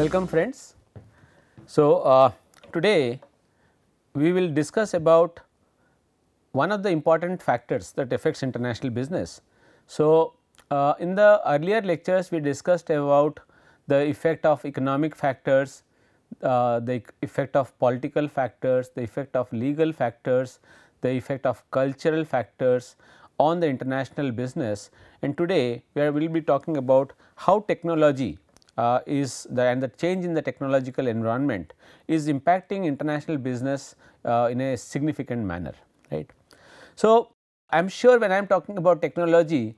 Welcome friends. So, uh, today we will discuss about one of the important factors that affects international business. So, uh, in the earlier lectures we discussed about the effect of economic factors, uh, the effect of political factors, the effect of legal factors, the effect of cultural factors on the international business and today we will be talking about how technology uh, is the and the change in the technological environment is impacting international business uh, in a significant manner right. So, I am sure when I am talking about technology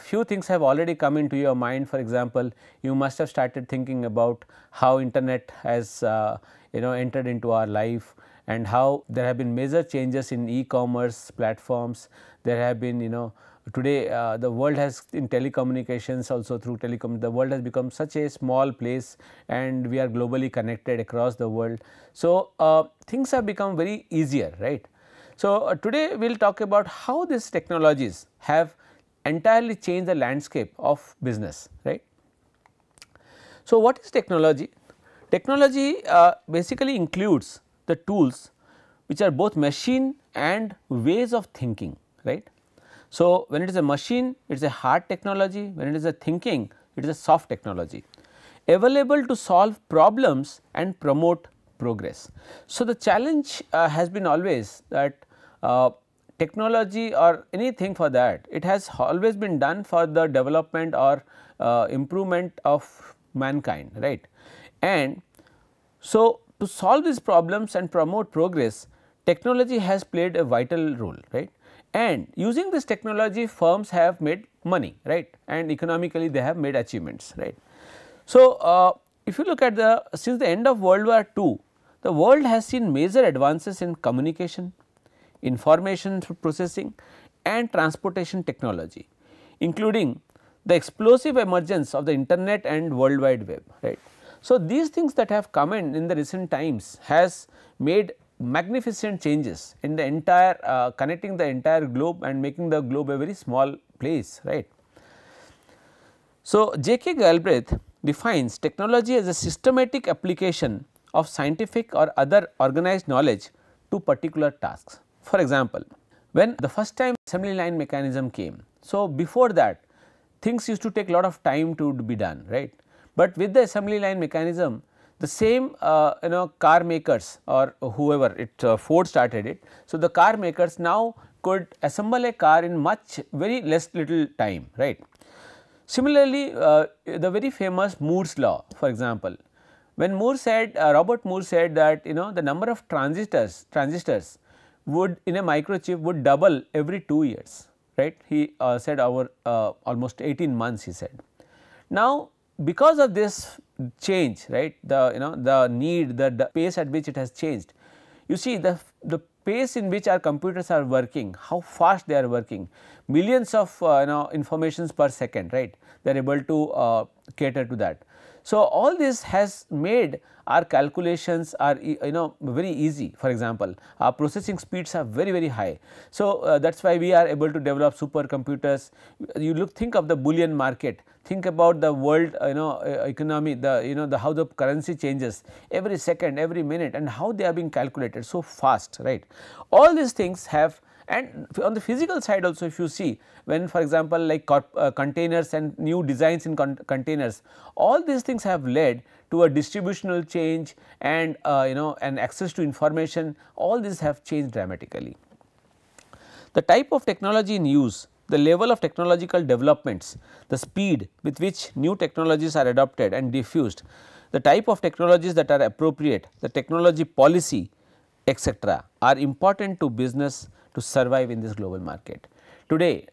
few things have already come into your mind for example, you must have started thinking about how internet has uh, you know entered into our life and how there have been major changes in e-commerce platforms, there have been you know today uh, the world has in telecommunications also through telecom the world has become such a small place and we are globally connected across the world so uh, things have become very easier right so uh, today we'll talk about how these technologies have entirely changed the landscape of business right so what is technology technology uh, basically includes the tools which are both machine and ways of thinking right so, when it is a machine, it is a hard technology, when it is a thinking, it is a soft technology available to solve problems and promote progress. So, the challenge uh, has been always that uh, technology or anything for that, it has always been done for the development or uh, improvement of mankind, right. And so, to solve these problems and promote progress, technology has played a vital role, right. And using this technology firms have made money right and economically they have made achievements right. So, uh, if you look at the since the end of World War II the world has seen major advances in communication, information processing and transportation technology including the explosive emergence of the internet and world wide web right. So, these things that have come in in the recent times has made magnificent changes in the entire uh, connecting the entire globe and making the globe a very small place right. So, J K Galbraith defines technology as a systematic application of scientific or other organized knowledge to particular tasks. For example, when the first time assembly line mechanism came, so before that things used to take lot of time to be done right, but with the assembly line mechanism the same uh, you know car makers or whoever it uh, Ford started it. So, the car makers now could assemble a car in much very less little time right. Similarly, uh, the very famous Moore's law for example, when Moore said uh, Robert Moore said that you know the number of transistors transistors would in a microchip would double every 2 years right he uh, said over uh, almost 18 months he said. Now, because of this change right the you know the need the, the pace at which it has changed you see the the pace in which our computers are working, how fast they are working, millions of uh, you know informations per second, right? They are able to uh, cater to that. So, all this has made our calculations are you know very easy for example our processing speeds are very very high. So, uh, that is why we are able to develop supercomputers you look think of the bullion market think about the world uh, you know uh, economy the you know the how the currency changes every second every minute and how they are being calculated so fast right. All these things have and on the physical side also if you see when for example, like uh, containers and new designs in con containers, all these things have led to a distributional change and uh, you know and access to information all these have changed dramatically. The type of technology in use the level of technological developments, the speed with which new technologies are adopted and diffused, the type of technologies that are appropriate, the technology policy etc., are important to business to survive in this global market. Today,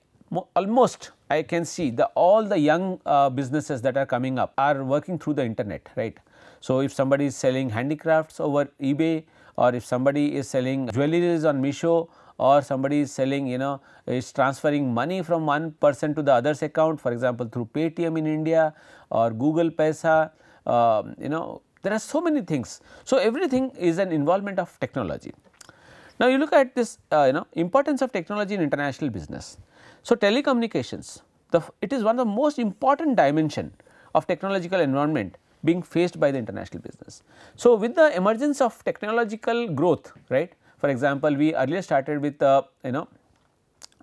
almost I can see the all the young uh, businesses that are coming up are working through the internet, right? So, if somebody is selling handicrafts over eBay or if somebody is selling jewelries on Misho or somebody is selling you know is transferring money from one person to the other's account for example through Paytm in India or Google Paisa, uh, you know there are so many things. So, everything is an involvement of technology. Now, you look at this uh, you know importance of technology in international business. So, telecommunications the, it is one of the most important dimension of technological environment being faced by the international business. So, with the emergence of technological growth right for example, we earlier started with uh, you know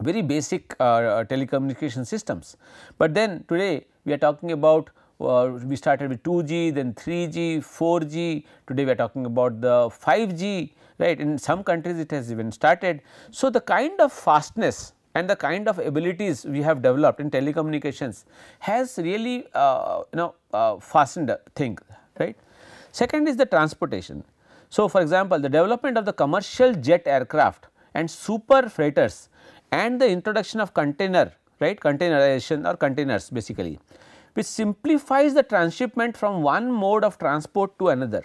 very basic uh, uh telecommunication systems, but then today we are talking about uh, we started with 2G, then 3G, 4G, today we are talking about the 5G, right. In some countries it has even started. So, the kind of fastness and the kind of abilities we have developed in telecommunications has really uh, you know uh, fastened thing, right. Second is the transportation. So, for example, the development of the commercial jet aircraft and super freighters and the introduction of container, right, containerization or containers basically which simplifies the transshipment from one mode of transport to another.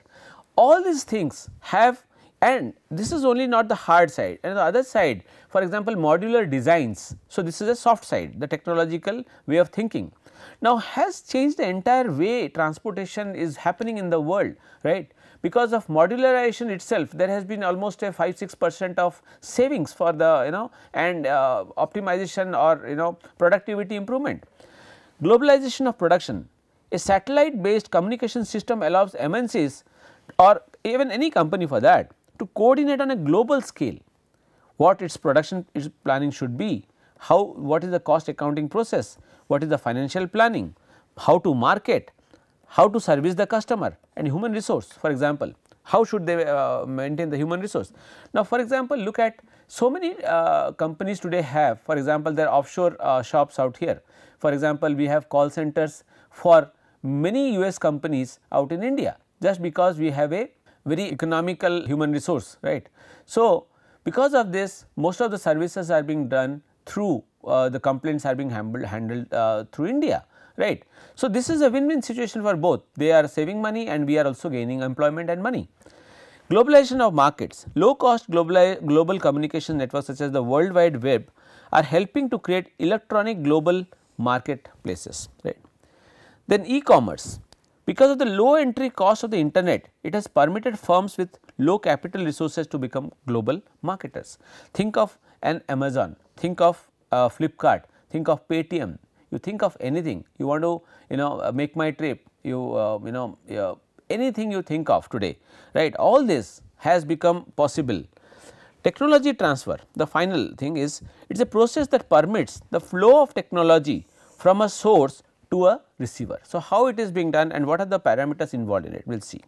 All these things have and this is only not the hard side and the other side for example modular designs. So, this is a soft side the technological way of thinking. Now, has changed the entire way transportation is happening in the world right because of modularization itself there has been almost a 5 6 percent of savings for the you know and uh, optimization or you know productivity improvement. Globalization of production. A satellite based communication system allows MNCs or even any company for that to coordinate on a global scale what its production its planning should be, how what is the cost accounting process, what is the financial planning, how to market, how to service the customer and human resource for example, how should they uh, maintain the human resource. Now for example, look at so many uh, companies today have for example, their offshore uh, shops out here. For example, we have call centers for many US companies out in India just because we have a very economical human resource, right. So, because of this most of the services are being done through uh, the complaints are being handled, handled uh, through India, right. So, this is a win-win situation for both they are saving money and we are also gaining employment and money. Globalization of markets, low cost global, global communication networks such as the World Wide Web are helping to create electronic global marketplaces, right. Then e-commerce, because of the low entry cost of the internet, it has permitted firms with low capital resources to become global marketers. Think of an Amazon, think of uh, Flipkart, think of Paytm, you think of anything, you want to you know uh, make my trip, you uh, you know anything you think of today, right. All this has become possible. Technology transfer, the final thing is, it is a process that permits the flow of technology from a source to a receiver. So, how it is being done and what are the parameters involved in it we will see.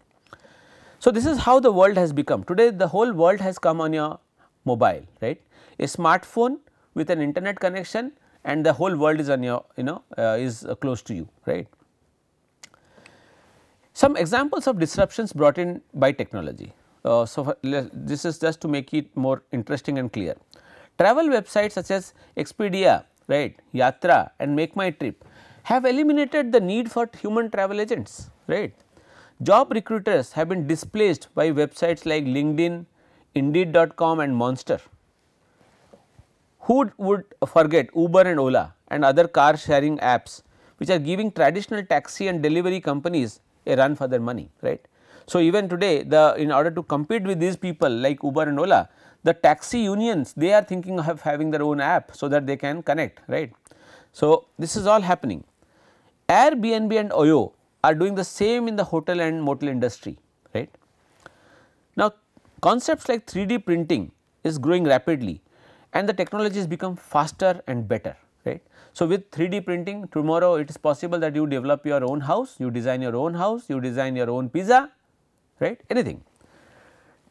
So, this is how the world has become today the whole world has come on your mobile right a smartphone with an internet connection and the whole world is on your you know uh, is uh, close to you right. Some examples of disruptions brought in by technology. Uh, so, this is just to make it more interesting and clear. Travel websites such as Expedia right yatra and make my trip have eliminated the need for human travel agents right. Job recruiters have been displaced by websites like LinkedIn, Indeed.com and Monster. Who would forget Uber and Ola and other car sharing apps which are giving traditional taxi and delivery companies a run for their money right. So, even today the in order to compete with these people like Uber and Ola, the taxi unions they are thinking of having their own app so that they can connect right. So, this is all happening. Airbnb and OYO are doing the same in the hotel and motel industry right. Now, concepts like 3D printing is growing rapidly and the technologies become faster and better right. So, with 3D printing tomorrow it is possible that you develop your own house, you design your own house, you design your own pizza right anything.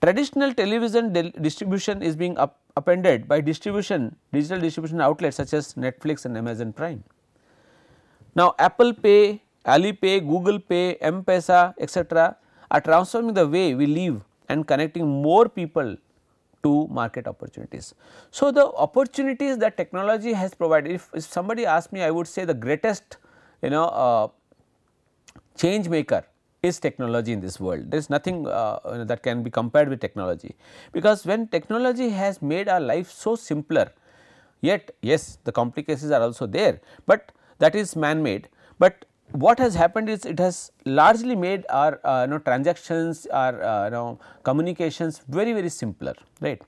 Traditional television distribution is being up appended by distribution digital distribution outlets such as Netflix and Amazon Prime. Now, Apple Pay, Alipay, Google Pay, M-Pesa etc are transforming the way we live and connecting more people to market opportunities. So, the opportunities that technology has provided if, if somebody asked me I would say the greatest you know uh, change maker is technology in this world. There is nothing uh, that can be compared with technology because when technology has made our life so simpler, yet yes the complications are also there, but that is man made. But what has happened is it has largely made our uh, you know, transactions, our uh, you know, communications very very simpler, right.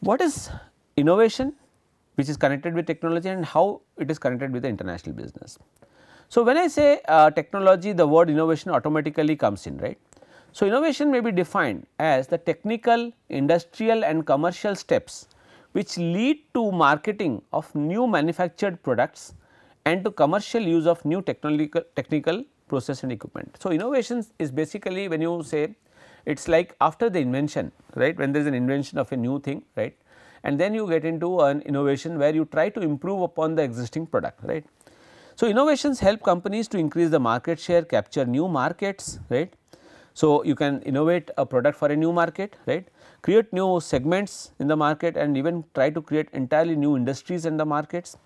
What is innovation which is connected with technology and how it is connected with the international business? So, when I say uh, technology the word innovation automatically comes in right. So, innovation may be defined as the technical, industrial and commercial steps which lead to marketing of new manufactured products and to commercial use of new technical, technical process and equipment. So, innovations is basically when you say it is like after the invention right when there is an invention of a new thing right and then you get into an innovation where you try to improve upon the existing product right. So, innovations help companies to increase the market share, capture new markets, right. So, you can innovate a product for a new market, right, create new segments in the market and even try to create entirely new industries in the markets.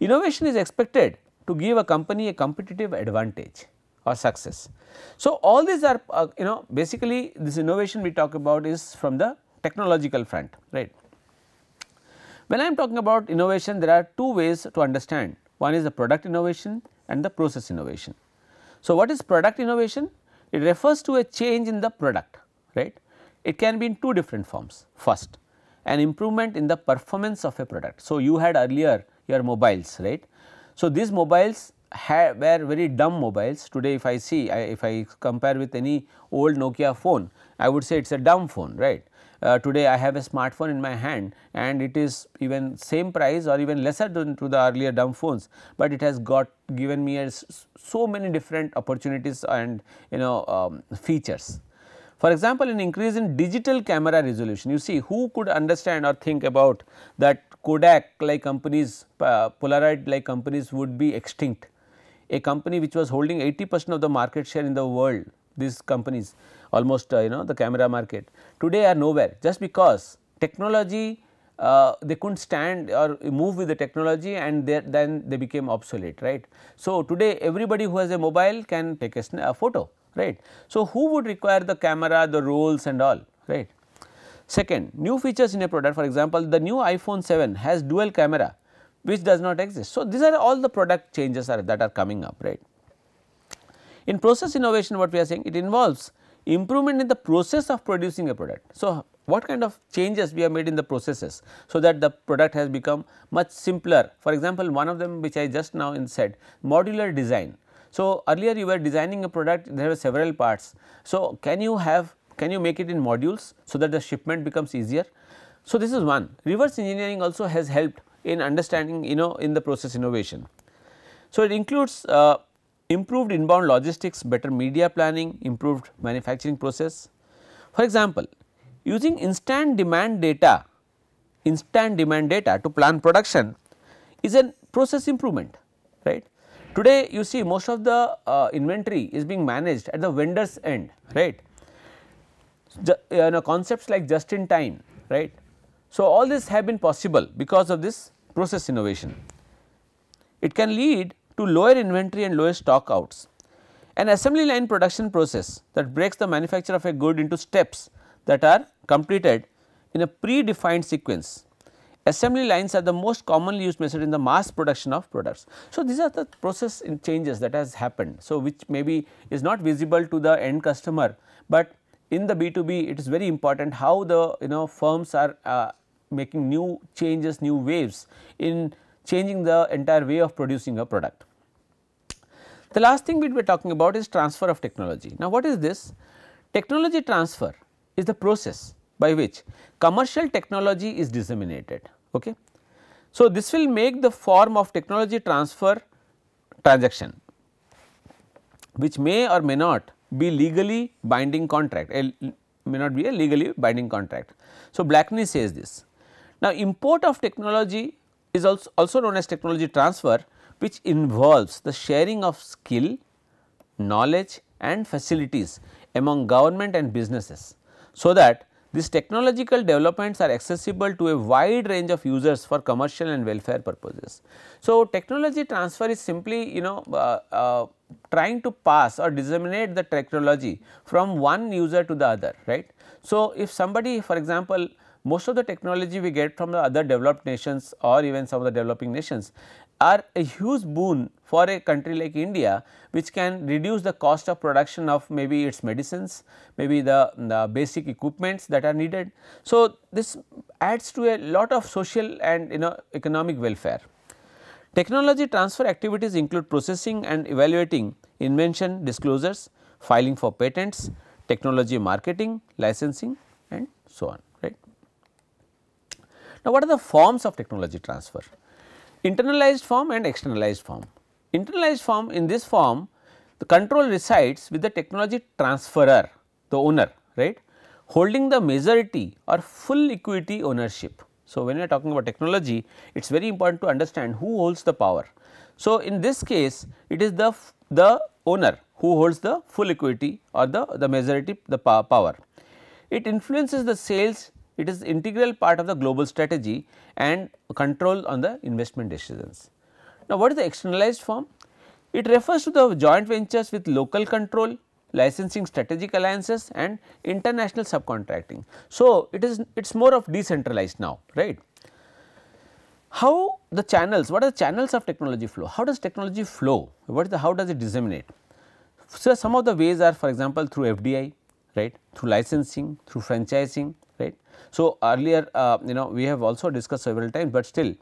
Innovation is expected to give a company a competitive advantage or success. So, all these are uh, you know basically this innovation we talk about is from the technological front, right. When I am talking about innovation, there are two ways to understand one is the product innovation and the process innovation. So, what is product innovation? It refers to a change in the product, right. It can be in two different forms. First, an improvement in the performance of a product. So, you had earlier your mobiles, right. So, these mobiles were very dumb mobiles. Today, if I see, I, if I compare with any old Nokia phone, I would say it is a dumb phone, right uh, today I have a smartphone in my hand and it is even same price or even lesser than to the earlier dumb phones, but it has got given me so many different opportunities and you know um, features. For example, an increase in digital camera resolution, you see who could understand or think about that Kodak like companies, uh, Polaroid like companies would be extinct. A company which was holding 80 percent of the market share in the world these companies almost uh, you know the camera market today are nowhere just because technology uh, they could not stand or move with the technology and then they became obsolete right. So, today everybody who has a mobile can take a, a photo right. So, who would require the camera the rolls and all right. Second new features in a product for example, the new iPhone 7 has dual camera which does not exist. So, these are all the product changes are that are coming up right. In process innovation what we are saying it involves improvement in the process of producing a product. So, what kind of changes we have made in the processes so that the product has become much simpler. For example, one of them which I just now said modular design. So, earlier you were designing a product there were several parts. So, can you have can you make it in modules so that the shipment becomes easier. So, this is one reverse engineering also has helped in understanding you know in the process innovation. So, it includes uh, improved inbound logistics, better media planning, improved manufacturing process. For example, using instant demand data, instant demand data to plan production is a process improvement, right. Today you see most of the uh, inventory is being managed at the vendor's end, right. Ju you know, concepts like just in time, right. So, all this have been possible because of this process innovation. It can lead to lower inventory and lower stockouts. An assembly line production process that breaks the manufacture of a good into steps that are completed in a predefined sequence. Assembly lines are the most commonly used method in the mass production of products. So, these are the process changes that has happened. So, which maybe is not visible to the end customer, but in the B2B it is very important how the you know firms are uh, making new changes, new waves in changing the entire way of producing a product. The last thing we will be talking about is transfer of technology. Now, what is this? Technology transfer is the process by which commercial technology is disseminated. Okay? So, this will make the form of technology transfer transaction which may or may not be legally binding contract, a, eh, may not be a legally binding contract. So, Blackney says this. Now, import of technology is also, also known as technology transfer which involves the sharing of skill, knowledge and facilities among government and businesses. So, that these technological developments are accessible to a wide range of users for commercial and welfare purposes. So, technology transfer is simply you know uh, uh, trying to pass or disseminate the technology from one user to the other right. So, if somebody for example, most of the technology we get from the other developed nations or even some of the developing nations are a huge boon for a country like India which can reduce the cost of production of maybe its medicines, maybe the, the basic equipments that are needed. So, this adds to a lot of social and you know economic welfare. Technology transfer activities include processing and evaluating invention disclosures, filing for patents, technology marketing, licensing and so on. Now, what are the forms of technology transfer? Internalized form and externalized form. Internalized form in this form the control resides with the technology transferor, the owner, right, holding the majority or full equity ownership. So, when we are talking about technology, it is very important to understand who holds the power. So, in this case, it is the, the owner who holds the full equity or the, the majority, the power. It influences the sales it is integral part of the global strategy and control on the investment decisions. Now, what is the externalized form? It refers to the joint ventures with local control, licensing strategic alliances and international subcontracting. So, it is it is more of decentralized now, right. How the channels, what are the channels of technology flow? How does technology flow? What is the, how does it disseminate? So, some of the ways are for example, through FDI, right, through licensing, through franchising, so, earlier uh, you know we have also discussed several times, but still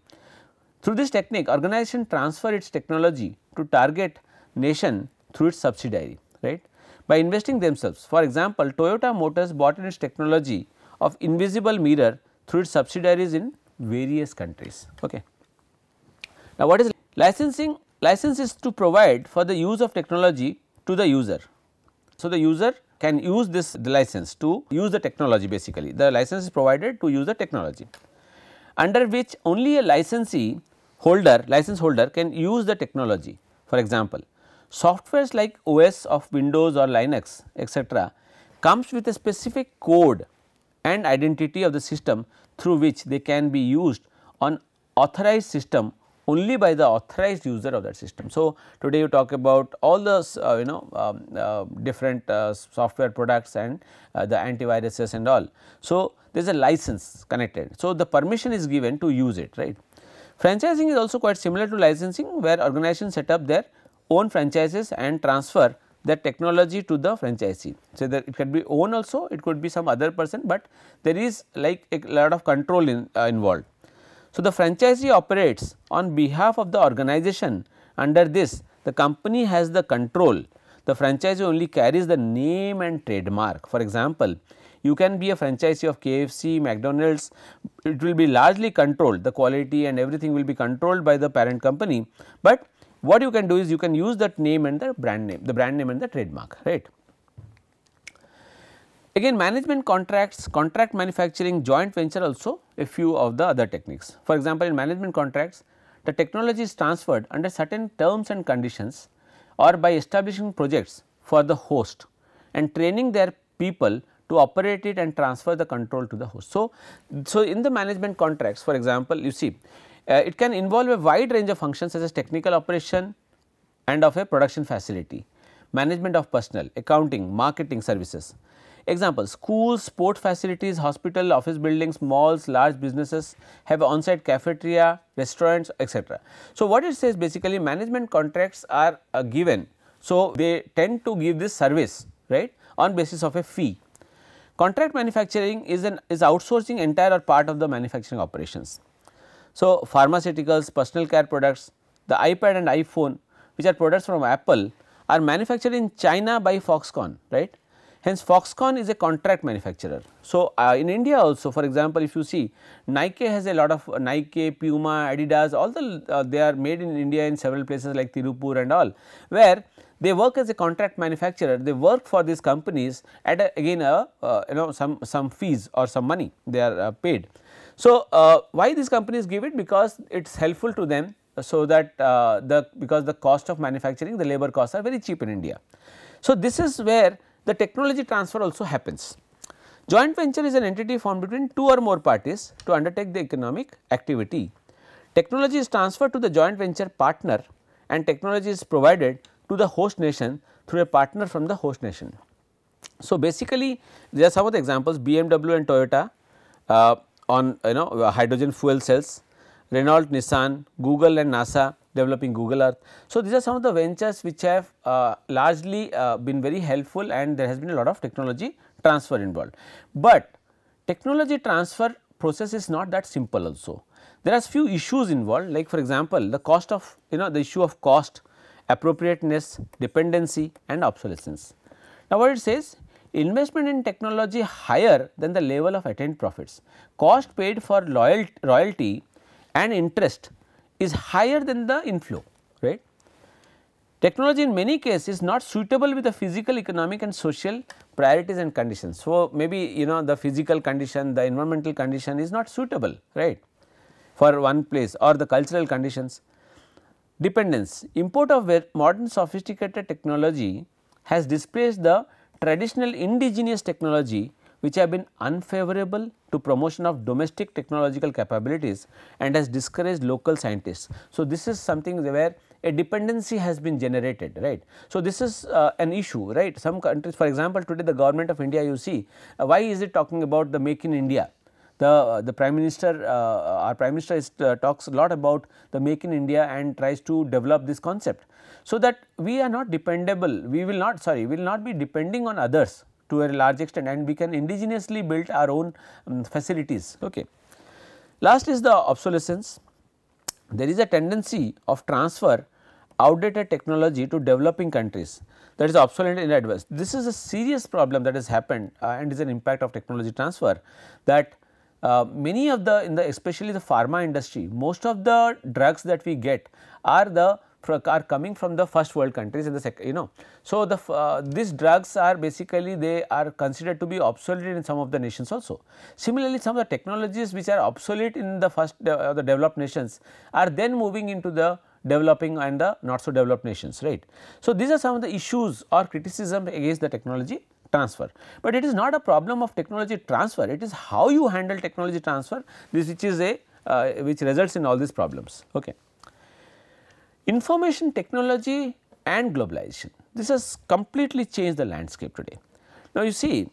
through this technique organization transfer its technology to target nation through its subsidiary right by investing themselves. For example, Toyota Motors bought in its technology of invisible mirror through its subsidiaries in various countries. Okay. Now, what is licensing? License is to provide for the use of technology to the user. So, the user can use this the license to use the technology basically. The license is provided to use the technology under which only a licensee holder license holder can use the technology. For example, softwares like OS of Windows or Linux etc comes with a specific code and identity of the system through which they can be used on authorized system only by the authorized user of that system. So, today you talk about all the uh, you know um, uh, different uh, software products and uh, the antiviruses and all. So, there is a license connected. So, the permission is given to use it right. Franchising is also quite similar to licensing where organizations set up their own franchises and transfer the technology to the franchisee. So, that it can be own also it could be some other person, but there is like a lot of control in, uh, involved. So, the franchisee operates on behalf of the organization under this the company has the control the franchisee only carries the name and trademark. For example, you can be a franchisee of KFC, McDonald's, it will be largely controlled, the quality and everything will be controlled by the parent company, but what you can do is you can use that name and the brand name, the brand name and the trademark, right. Again management contracts, contract manufacturing, joint venture also a few of the other techniques. For example, in management contracts, the technology is transferred under certain terms and conditions or by establishing projects for the host and training their people to operate it and transfer the control to the host. So, so in the management contracts for example, you see uh, it can involve a wide range of functions such as technical operation and of a production facility, management of personnel, accounting, marketing services. Example, schools, sport facilities, hospital, office buildings, malls, large businesses have on-site cafeteria, restaurants, etc. So, what it says basically management contracts are uh, given. So, they tend to give this service right on basis of a fee. Contract manufacturing is an is outsourcing entire or part of the manufacturing operations. So, pharmaceuticals, personal care products, the iPad and iPhone which are products from Apple are manufactured in China by Foxconn, right? Hence, Foxconn is a contract manufacturer. So, uh, in India also for example, if you see Nike has a lot of uh, Nike, Puma, Adidas all the uh, they are made in India in several places like Tirupur and all where they work as a contract manufacturer they work for these companies at a, again a uh, you know some some fees or some money they are uh, paid. So, why these companies give it because it is helpful to them so that the because the cost of manufacturing the labor costs are very cheap in India. So, this is where the technology transfer also happens. Joint venture is an entity formed between two or more parties to undertake the economic activity. Technology is transferred to the joint venture partner and technology is provided to the host nation through a partner from the host nation. So, basically there are some of the examples BMW and Toyota uh, on you know hydrogen fuel cells, Renault, Nissan, Google and NASA developing Google Earth. So, these are some of the ventures which have uh, largely uh, been very helpful and there has been a lot of technology transfer involved. But technology transfer process is not that simple also. There are few issues involved like for example, the cost of you know the issue of cost, appropriateness, dependency and obsolescence. Now, what it says investment in technology higher than the level of attained profits, cost paid for loyalty, royalty and interest is higher than the inflow right. Technology in many cases is not suitable with the physical, economic and social priorities and conditions. So, maybe you know the physical condition, the environmental condition is not suitable right for one place or the cultural conditions. Dependence, import of modern sophisticated technology has displaced the traditional indigenous technology which have been unfavorable to promotion of domestic technological capabilities and has discouraged local scientists. So, this is something where a dependency has been generated, right. So, this is uh, an issue, right. Some countries, for example, today the government of India you see, uh, why is it talking about the make in India? The, uh, the prime minister, uh, our prime minister is, uh, talks a lot about the make in India and tries to develop this concept. So, that we are not dependable, we will not, sorry, we will not be depending on others to a large extent and we can indigenously build our own um, facilities. Okay. Last is the obsolescence. There is a tendency of transfer outdated technology to developing countries that is obsolete in advance. This is a serious problem that has happened uh, and is an impact of technology transfer that uh, many of the in the especially the pharma industry most of the drugs that we get are the are coming from the first world countries and the second, you know. So, the uh, these drugs are basically they are considered to be obsolete in some of the nations also. Similarly, some of the technologies which are obsolete in the first uh, the developed nations are then moving into the developing and the not so developed nations right. So, these are some of the issues or criticism against the technology transfer. But it is not a problem of technology transfer, it is how you handle technology transfer this which is a uh, which results in all these problems. Okay. Information technology and globalization, this has completely changed the landscape today. Now, you see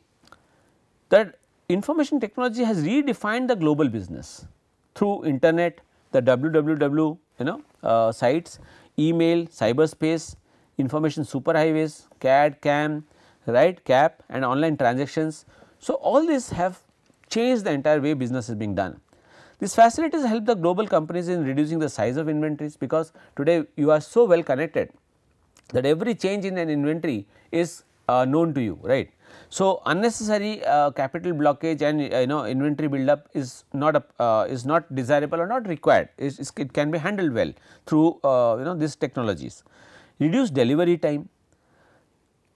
that information technology has redefined the global business through internet, the www you know uh, sites, email, cyberspace, information superhighways, CAD, CAM, right, CAP and online transactions. So, all this have changed the entire way business is being done. These facilities help the global companies in reducing the size of inventories because today you are so well connected that every change in an inventory is uh, known to you, right. So, unnecessary uh, capital blockage and uh, you know inventory buildup is not a, uh, is not desirable or not required. It's, it can be handled well through uh, you know these technologies. Reduce delivery time,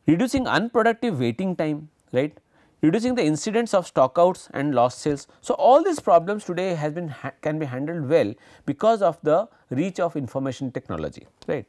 reducing unproductive waiting time, right reducing the incidence of stockouts and lost sales. So, all these problems today has been can be handled well because of the reach of information technology, right.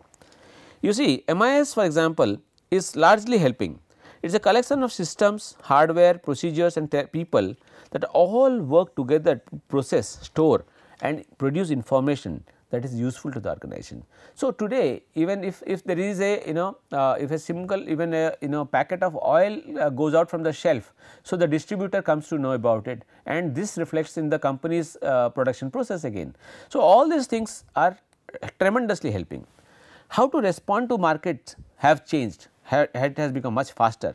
You see MIS for example is largely helping. It is a collection of systems, hardware, procedures and people that all work together to process, store and produce information that is useful to the organization. So, today even if, if there is a you know uh, if a simple even a you know packet of oil uh, goes out from the shelf. So, the distributor comes to know about it and this reflects in the company's uh, production process again. So, all these things are tremendously helping. How to respond to markets have changed ha it has become much faster.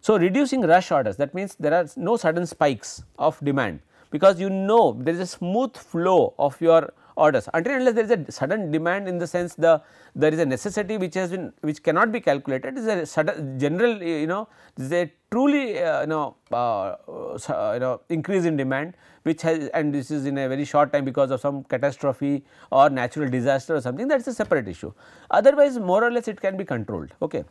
So, reducing rush orders that means there are no sudden spikes of demand because you know there is a smooth flow of your orders until unless there is a sudden demand in the sense the there is a necessity which has been which cannot be calculated is a sudden general you know is a truly uh, you know uh, uh you know increase in demand which has and this is in a very short time because of some catastrophe or natural disaster or something that is a separate issue otherwise more or less it can be controlled okay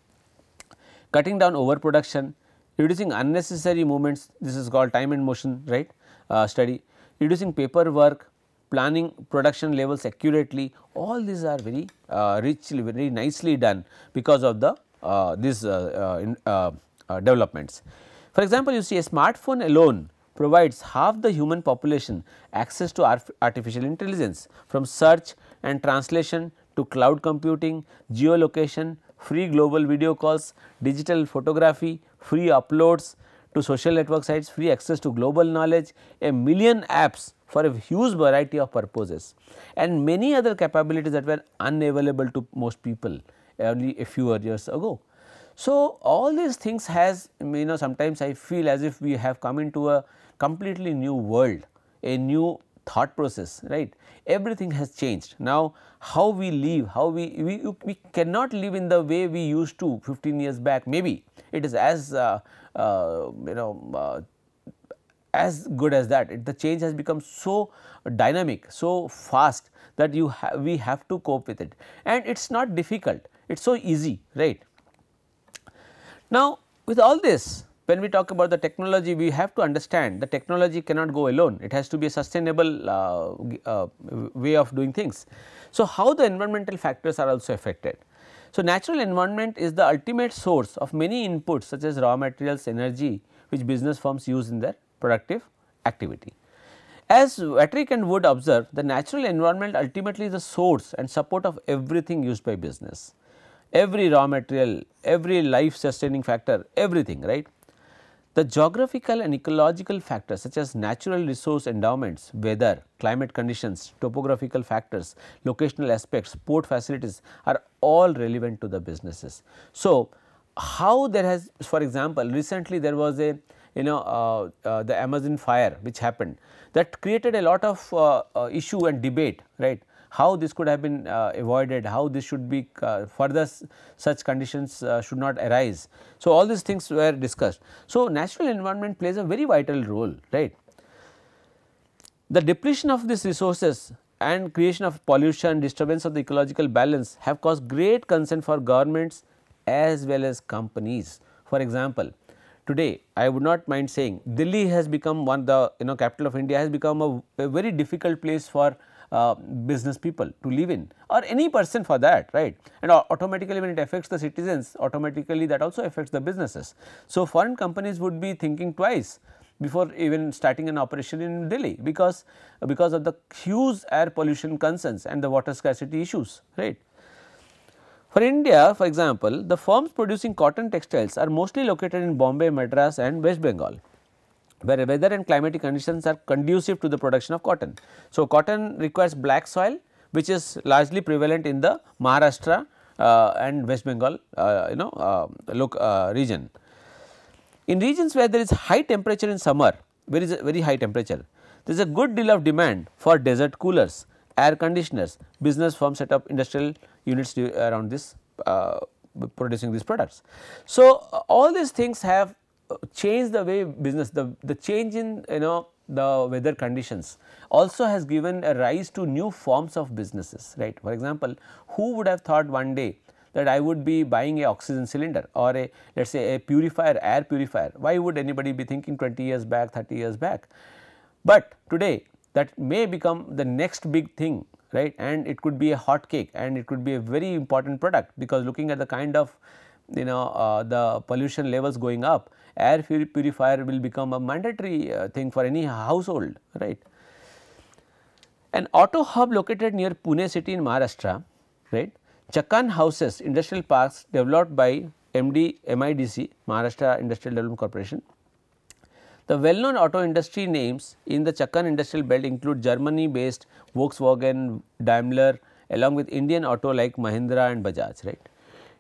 cutting down overproduction reducing unnecessary movements this is called time and motion right uh, study reducing paperwork planning production levels accurately all these are very uh, richly very nicely done because of the uh, these uh, in, developments. For example, you see a smartphone alone provides half the human population access to artificial intelligence from search and translation to cloud computing, geolocation, free global video calls, digital photography, free uploads, to social network sites, free access to global knowledge, a million apps for a huge variety of purposes and many other capabilities that were unavailable to most people only a few years ago. So, all these things has you know sometimes I feel as if we have come into a completely new world, a new thought process right everything has changed now how we live how we we, we cannot live in the way we used to 15 years back maybe it is as uh, uh, you know uh, as good as that. It, the change has become so dynamic, so fast that you ha we have to cope with it and it is not difficult, it is so easy right. Now with all this when we talk about the technology we have to understand the technology cannot go alone, it has to be a sustainable uh, uh, way of doing things. So, how the environmental factors are also affected so, natural environment is the ultimate source of many inputs such as raw materials, energy which business firms use in their productive activity. As Watrick and Wood observe, the natural environment ultimately is the source and support of everything used by business, every raw material, every life sustaining factor, everything, right. The geographical and ecological factors such as natural resource endowments, weather, climate conditions, topographical factors, locational aspects, port facilities are all relevant to the businesses. So, how there has for example, recently there was a you know uh, uh, the Amazon fire which happened that created a lot of uh, uh issue and debate right how this could have been uh, avoided, how this should be uh, further such conditions uh, should not arise. So, all these things were discussed. So, natural environment plays a very vital role, right. The depletion of these resources and creation of pollution, disturbance of the ecological balance have caused great concern for governments as well as companies. For example, today I would not mind saying Delhi has become one the you know capital of India has become a, a very difficult place for uh, business people to live in or any person for that right and automatically when it affects the citizens automatically that also affects the businesses. So, foreign companies would be thinking twice before even starting an operation in Delhi because because of the huge air pollution concerns and the water scarcity issues right. For India for example, the firms producing cotton textiles are mostly located in Bombay, Madras and West Bengal where weather and climatic conditions are conducive to the production of cotton. So, cotton requires black soil which is largely prevalent in the Maharashtra uh, and West Bengal uh, you know uh, look uh, region. In regions where there is high temperature in summer, where is a very high temperature, there is a good deal of demand for desert coolers, air conditioners, business firms set up industrial units around this uh, producing these products. So, all these things have Change the way business, the, the change in you know the weather conditions also has given a rise to new forms of businesses, right. For example, who would have thought one day that I would be buying a oxygen cylinder or a let us say a purifier, air purifier. Why would anybody be thinking 20 years back, 30 years back? But today that may become the next big thing right and it could be a hot cake and it could be a very important product because looking at the kind of you know uh, the pollution levels going up air purifier will become a mandatory uh, thing for any household, right. An auto hub located near Pune city in Maharashtra, right, Chakan houses industrial parks developed by MD MIDC, Maharashtra Industrial Development Corporation. The well known auto industry names in the Chakan industrial belt include Germany based Volkswagen, Daimler along with Indian auto like Mahindra and Bajaj, right.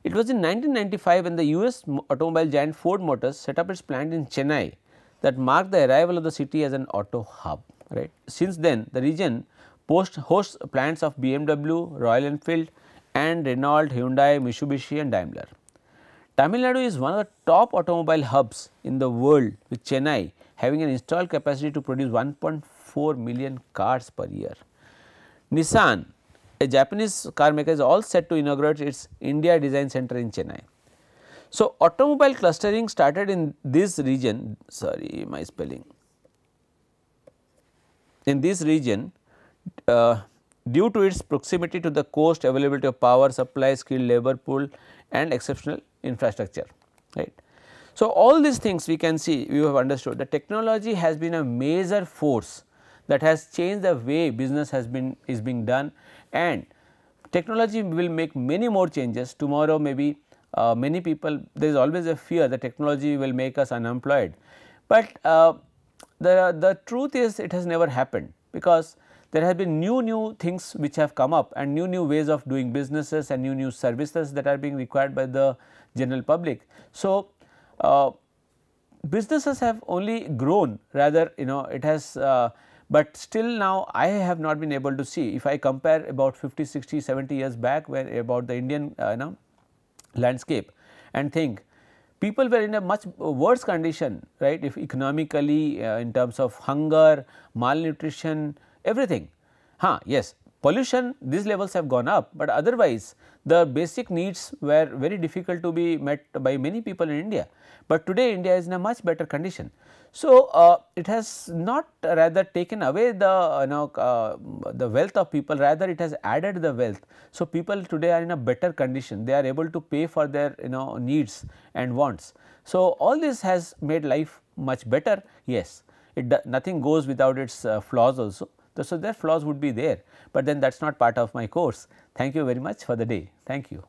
It was in 1995 when the US automobile giant Ford Motors set up its plant in Chennai that marked the arrival of the city as an auto hub. Right? Since then, the region post hosts plants of BMW, Royal Enfield and Renault, Hyundai, Mitsubishi and Daimler. Tamil Nadu is one of the top automobile hubs in the world with Chennai having an installed capacity to produce 1.4 million cars per year. Nissan a Japanese car maker is all set to inaugurate its India design center in Chennai. So, automobile clustering started in this region sorry my spelling in this region uh, due to its proximity to the coast availability of power supply skilled labor pool and exceptional infrastructure right. So, all these things we can see you have understood the technology has been a major force that has changed the way business has been is being done and technology will make many more changes tomorrow maybe uh, many people there is always a fear that technology will make us unemployed. But uh, the, the truth is it has never happened because there have been new new things which have come up and new new ways of doing businesses and new new services that are being required by the general public. So, uh, businesses have only grown rather you know it has uh, but still now I have not been able to see if I compare about 50, 60, 70 years back where about the Indian uh, you know, landscape and think people were in a much worse condition right if economically uh, in terms of hunger, malnutrition everything. Huh, yes, pollution these levels have gone up, but otherwise the basic needs were very difficult to be met by many people in India, but today India is in a much better condition. So, uh, it has not rather taken away the you know uh, the wealth of people rather it has added the wealth. So, people today are in a better condition they are able to pay for their you know needs and wants. So, all this has made life much better yes it nothing goes without its uh, flaws also, so, their flaws would be there, but then that is not part of my course. Thank you very much for the day. Thank you.